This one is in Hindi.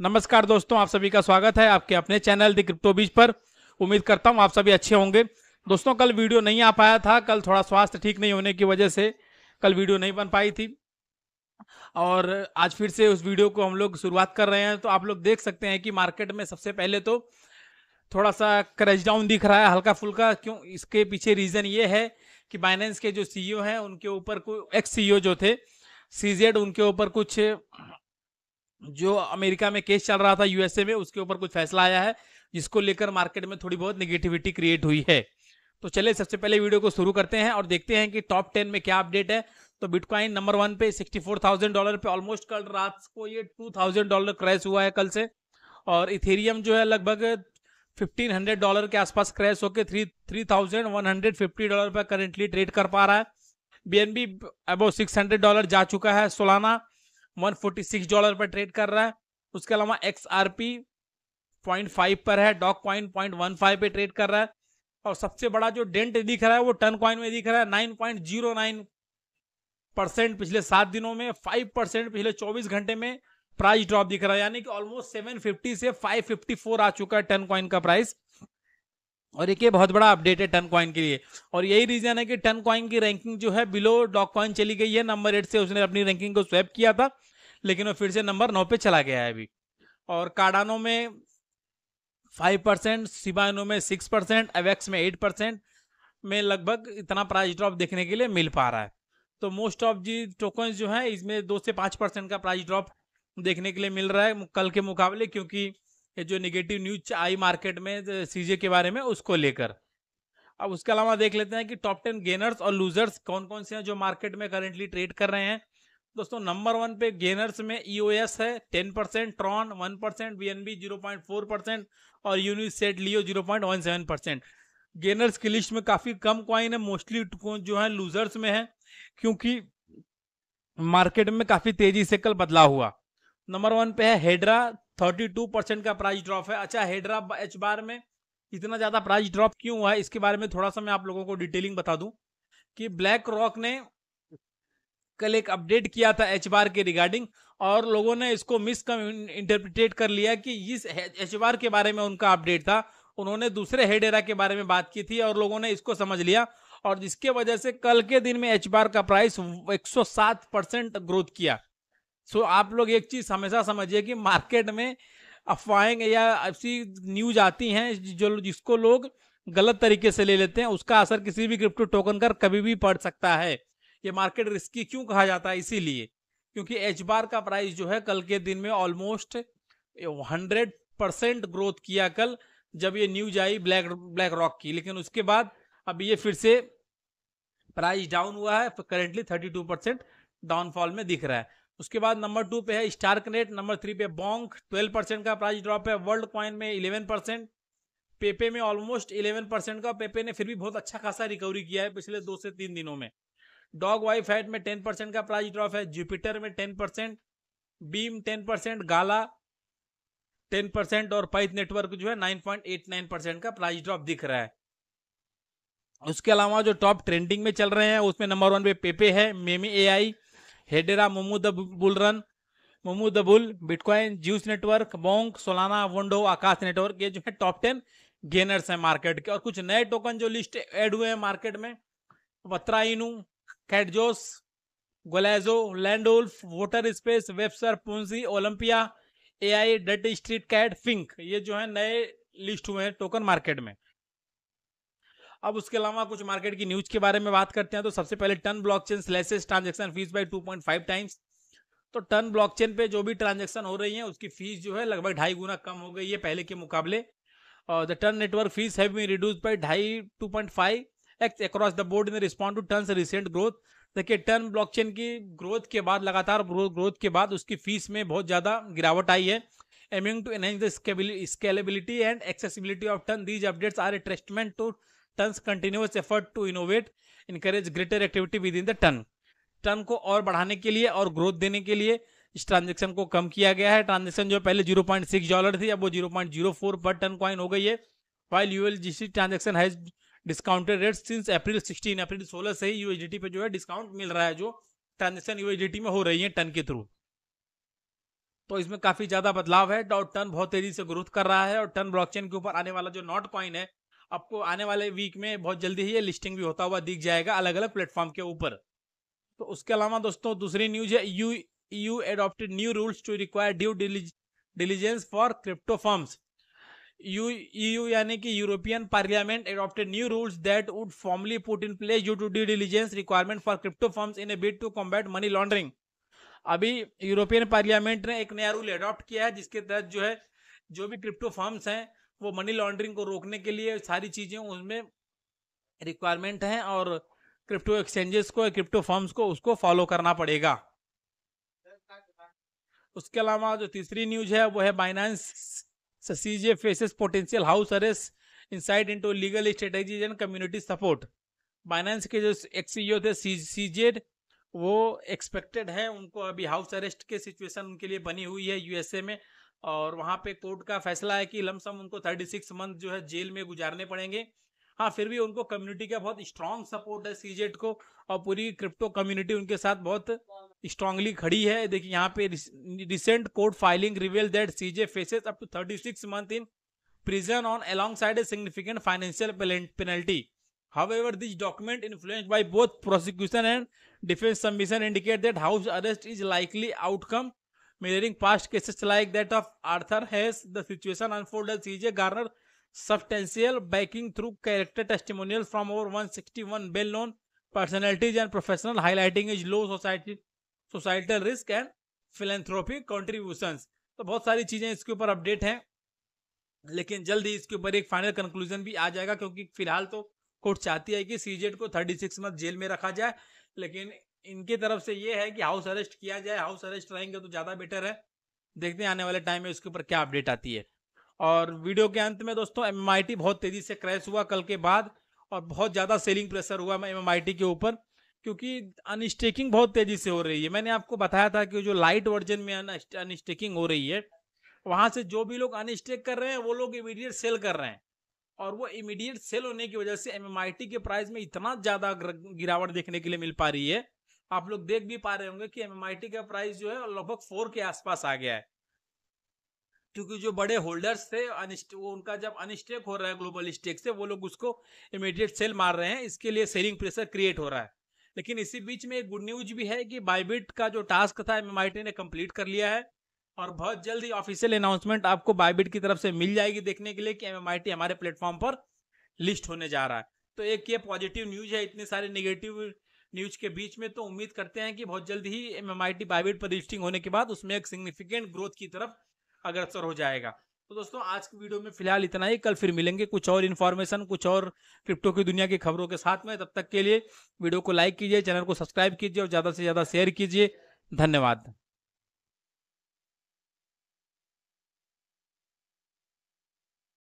नमस्कार दोस्तों आप सभी का स्वागत है आपके अपने चैनल द क्रिप्टो बीच पर उम्मीद करता हूं आप सभी अच्छे होंगे दोस्तों कल वीडियो नहीं आ पाया था कल थोड़ा स्वास्थ्य ठीक नहीं होने की वजह से कल वीडियो नहीं बन पाई थी और आज फिर से उस वीडियो को हम लोग शुरुआत कर रहे हैं तो आप लोग देख सकते हैं कि मार्केट में सबसे पहले तो थोड़ा सा क्रैश डाउन दिख रहा है हल्का फुल्का क्यों इसके पीछे रीज़न ये है कि बाइनेंस के जो सीईओ e हैं उनके ऊपर एक्स सीईओ e जो थे सीजेड उनके ऊपर कुछ जो अमेरिका में केस चल रहा था यूएसए में उसके ऊपर कुछ फैसला आया है जिसको लेकर मार्केट में थोड़ी बहुत निगेटिविटी क्रिएट हुई है तो चलिए सबसे पहले वीडियो को शुरू करते हैं और देखते हैं कि टॉप टेन में क्या अपडेट है तो बिटकॉइन नंबर वन पे थाउजेंड डॉलर पे ऑलमोस्ट कल रात को ये थाउजेंड डॉलर क्रैश हुआ है कल से और इथेरियम जो है लगभग फिफ्टीन हंड्रेड डॉलर के आसपास क्रैश होकर three three thousand one hundred fifty dollar पर करेंटली ट्रेड कर पा रहा है B N B above six hundred dollar जा चुका है सोलाना 146 डॉलर पर ट्रेड कर रहा है उसके अलावा X R P point five पर है doge coin point one five पे ट्रेड कर रहा है और सबसे बड़ा जो डेंट दिख रहा है वो टन कॉइन में दिख रहा है nine point zero nine percent पिछले सात दिनों में फाइव परसेंट पिछले चौबीस घंटे में प्राइस ड्रॉप दिख रहा है यानी कि ऑलमोस्ट सेवन फिफ्टी से फाइव फिफ्टी फोर आ चुका है टन कॉइन का प्राइस और एक ये बहुत बड़ा अपडेट है टन कॉइन के लिए और यही रीजन है कि टन कॉइन की रैंकिंग जो है बिलो डॉक कॉइन चली गई है नंबर एट से उसने अपनी रैंकिंग को स्वैप किया था लेकिन वो फिर से नंबर नौ पे चला गया है अभी और कार्डानो में फाइव परसेंट सिबानो में सिक्स परसेंट एवेक्स में एट परसेंट में लगभग इतना प्राइस ड्रॉप देखने के लिए मिल पा रहा है तो मोस्ट ऑफ जी टोकन जो है इसमें दो से पाँच परसेंट का प्राइस ड्रॉप देखने के लिए मिल रहा है कल के मुकाबले क्योंकि ये जो निगेटिव न्यूज आई मार्केट में सीजे के बारे में उसको लेकर अब उसके अलावा देख लेते हैं कि टॉप टेन गेनर्स और लूजर्स कौन कौन से हैं जो मार्केट में करेंटली ट्रेड कर रहे हैं दोस्तों नंबर वन पे गेनर्स में ईओएस e है ten percent Tron one percent B N B zero point four percent और unus sed Leo zero point one seven percent gainers की लिस्ट में काफ़ी कम क्वाइन है मोस्टली जो है लूजर्स में है क्योंकि मार्केट में काफ़ी तेजी से कल बदलाव हुआ नंबर वन पे है हेड्रा थर्टी टू परसेंट का प्राइस ड्रॉप है अच्छा हेड्रा एच बार में इतना ज़्यादा प्राइस ड्रॉप क्यों हुआ है इसके बारे में थोड़ा सा मैं आप लोगों को डिटेलिंग बता दूं कि ब्लैक रॉक ने कल एक अपडेट किया था एच बार के रिगार्डिंग और लोगों ने इसको मिस इंटरप्रिटेट कर लिया कि इस एच बार के बारे में उनका अपडेट था उन्होंने दूसरे हेडेरा के बारे में बात की थी और लोगों ने इसको समझ लिया और जिसके वजह से कल के दिन में एच बार का प्राइस 107 परसेंट ग्रोथ किया सो आप लोग एक चीज हमेशा समझिए कि मार्केट में अफवाहें या ऐसी न्यूज आती हैं जो जिसको लोग गलत तरीके से ले लेते हैं उसका असर किसी भी क्रिप्टो टोकन पर कभी भी पड़ सकता है ये मार्केट रिस्की क्यों कहा जाता है इसीलिए क्योंकि एच बार का प्राइस जो है कल के दिन में ऑलमोस्ट हंड्रेड परसेंट ग्रोथ किया कल जब ये न्यूज आई ब्लैक ब्लैक रॉक की लेकिन उसके बाद अब ये फिर से प्राइस डाउन हुआ है currently thirty two percent downfall में दिख रहा है उसके बाद नंबर टू पे है स्टार कनेक्ट नंबर थ्री पे बॉन्क ट्वेल्व परसेंट का प्राइस ड्रॉप है वर्ल्ड कॉइन में इलेवन परसेंट पेपे में ऑलमोस्ट इलेवन परसेंट का पेपे ने फिर भी बहुत अच्छा खासा रिकवरी किया है पिछले दो से तीन दिनों में डॉग वाई फैट में टेन परसेंट का प्राइस ड्रॉप है जुपिटर में ten percent Beam ten percent Gala ten percent और पाइथ नेटवर्क जो है nine point eight nine percent का प्राइस ड्रॉप दिख रहा है उसके अलावा जो टॉप ट्रेंडिंग में चल रहे हैं उसमें नंबर वन पे पेपे है meme AI Hedera the bull bitcoin Zeus network Bonk Solana Ondo Akash network ये जो है टॉप टेन गेनर्स हैं मार्केट के और कुछ नए टोकन जो लिस्ट एड हुए हैं मार्केट में वत्राइनू कैटजोस गोलेजो लैंडोल्फ वोटर स्पेस वेबसर पुंजी ओलंपिया एआई डेट स्ट्रीट कैट फिंक ये जो है नए लिस्ट हुए हैं टोकन मार्केट में अब उसके अलावा कुछ मार्केट की न्यूज के बारे में बात करते हैं तो सबसे पहले TON blockchain slashes transaction fees by two point five times तो टन ब्लॉकचेन पे जो भी ट्रांजेक्शन हो रही है उसकी फीस जो है लगभग ढाई गुना कम हो गई है पहले के मुकाबले और the TON network fees have been reduce by ढाई two point five x across the board in respond to TON recent growth देखिए टर्न ब्लॉकचेन की ग्रोथ के बाद लगातार ग्रोथ के बाद उसकी फीस में बहुत ज़्यादा गिरावट आई है aiming to enhance the scalability and accessibility of TON these updates are a testament to TON's continuous effort to innovate encourage greater activity within the TON TON को और बढ़ाने के लिए और ग्रोथ देने के लिए इस ट्रांजेक्शन को कम किया गया है ट्रांजेक्शन जो पहले 0.6 डॉलर थी अब वो 0.04 पर टन क्वाइन हो गई है while U L G C transaction has discounted rate since April 16 April 16 से ही यूएसडीटी पे जो है डिस्काउंट मिल रहा है जो ट्रांजेक्शन यू में हो रही है टन के थ्रू तो इसमें काफी ज्यादा बदलाव है और टन बहुत तेजी से ग्रोथ कर रहा है और टन ब्लॉकचेन के ऊपर आने वाला जो नॉट कॉइन है आपको आने वाले वीक में बहुत जल्दी ही ये लिस्टिंग भी होता हुआ दिख जाएगा अलग अलग प्लेटफॉर्म के ऊपर तो उसके अलावा दोस्तों दूसरी न्यूज है U U adopted new rules to require due diligence for crypto firms U U यानी कि European parliament adopted new rules that would formally put in place due to due diligence requirement for crypto firms in a bid to combat money laundering अभी यूरोपियन पार्लियामेंट ने एक नया रूल एडॉप्ट किया है जिसके तहत जो है जो भी क्रिप्टो फॉर्म्स हैं वो मनी लॉन्ड्रिंग को रोकने के लिए सारी चीज़ें उसमें रिक्वायरमेंट हैं और क्रिप्टो एक्सचेंजेस को क्रिप्टो फॉर्म्स को उसको फॉलो करना पड़ेगा उसके अलावा जो तीसरी न्यूज है वो है Binance CZ faces potential house arrest insights into legal strategies and community support Binance के जो एक्सीईओ e थे सीजे e वो एक्सपेक्टेड है उनको अभी हाउस अरेस्ट के सिचुएशन उनके लिए बनी हुई है यूएसए में और वहाँ पे कोर्ट का फैसला है कि लमसम उनको थर्टी सिक्स मंथ जो है जेल में गुजारने पड़ेंगे हाँ फिर भी उनको कम्युनिटी का बहुत स्ट्रांग सपोर्ट है सीजेट को और पूरी क्रिप्टो कम्युनिटी उनके साथ बहुत स्ट्रांगली खड़ी है देखिए यहाँ पे recent court filing reveal that CZ faces up to thirty six month in prison on alongside a significant financial penalty ever this document influence by both prosecution and defence submission indicate that house arrest is likely outcome measuring past cases like that of Arthur has the situation unfold as CZ garner substantial backing through character testimonial from over 161 well known personalities and professional highlighting is low society societal risk and philanthropic contributions तो बहुत सारी चीजें इसके ऊपर अपडेट हैं लेकिन जल्द ही इसके ऊपर एक फाइनल कंक्लूजन भी आ जाएगा क्योंकि फिलहाल तो कोर्ट चाहती है कि सीजेड को थर्टी सिक्स मंथ जेल में रखा जाए लेकिन इनके तरफ से ये है कि हाउस अरेस्ट किया जाए हाउस अरेस्ट रहेंगे तो ज़्यादा बेटर है देखते हैं आने वाले टाइम में उसके ऊपर क्या अपडेट आती है और वीडियो के अंत में दोस्तों एम बहुत तेज़ी से क्रैश हुआ कल के बाद और बहुत ज़्यादा सेलिंग प्रेशर हुआ एम के ऊपर क्योंकि अनस्टेकिंग बहुत तेज़ी से हो रही है मैंने आपको बताया था कि जो लाइट वर्जन में अनस्टेकिंग हो रही है वहाँ से जो भी लोग अनस्टेक कर रहे हैं वो लोग इमीडिएट सेल कर रहे हैं और वो इमीडिएट सेल होने की वजह से एम के प्राइस में इतना ज़्यादा गिरावट देखने के लिए मिल पा रही है आप लोग देख भी पा रहे होंगे कि एम का प्राइस जो है लगभग फोर के आसपास आ गया है क्योंकि जो बड़े होल्डर्स थे वो उनका जब अनस्टेक हो रहा है ग्लोबल स्टेक से वो लोग उसको इमीडिएट सेल मार रहे हैं इसके लिए सेलिंग प्रेशर क्रिएट हो रहा है लेकिन इसी बीच में एक गुड न्यूज भी है कि बाइबिट का जो टास्क था एम ने कम्प्लीट कर लिया है और बहुत जल्द ऑफिशियल अनाउंसमेंट आपको बाइबिट की तरफ से मिल जाएगी देखने के लिए कि एम हमारे प्लेटफॉर्म पर लिस्ट होने जा रहा है तो एक ये पॉजिटिव न्यूज है इतने सारे निगेटिव न्यूज के बीच में तो उम्मीद करते हैं कि बहुत जल्द ही एम एम आई टी पर होने के बाद उसमें एक सिग्निफिकेंट ग्रोथ की तरफ अग्रसर हो जाएगा तो दोस्तों आज की वीडियो में फिलहाल इतना ही कल फिर मिलेंगे कुछ और इन्फॉर्मेशन कुछ और क्रिप्टो की दुनिया की खबरों के साथ में तब तक के लिए वीडियो को लाइक कीजिए चैनल को सब्सक्राइब कीजिए और ज़्यादा से ज़्यादा शेयर कीजिए धन्यवाद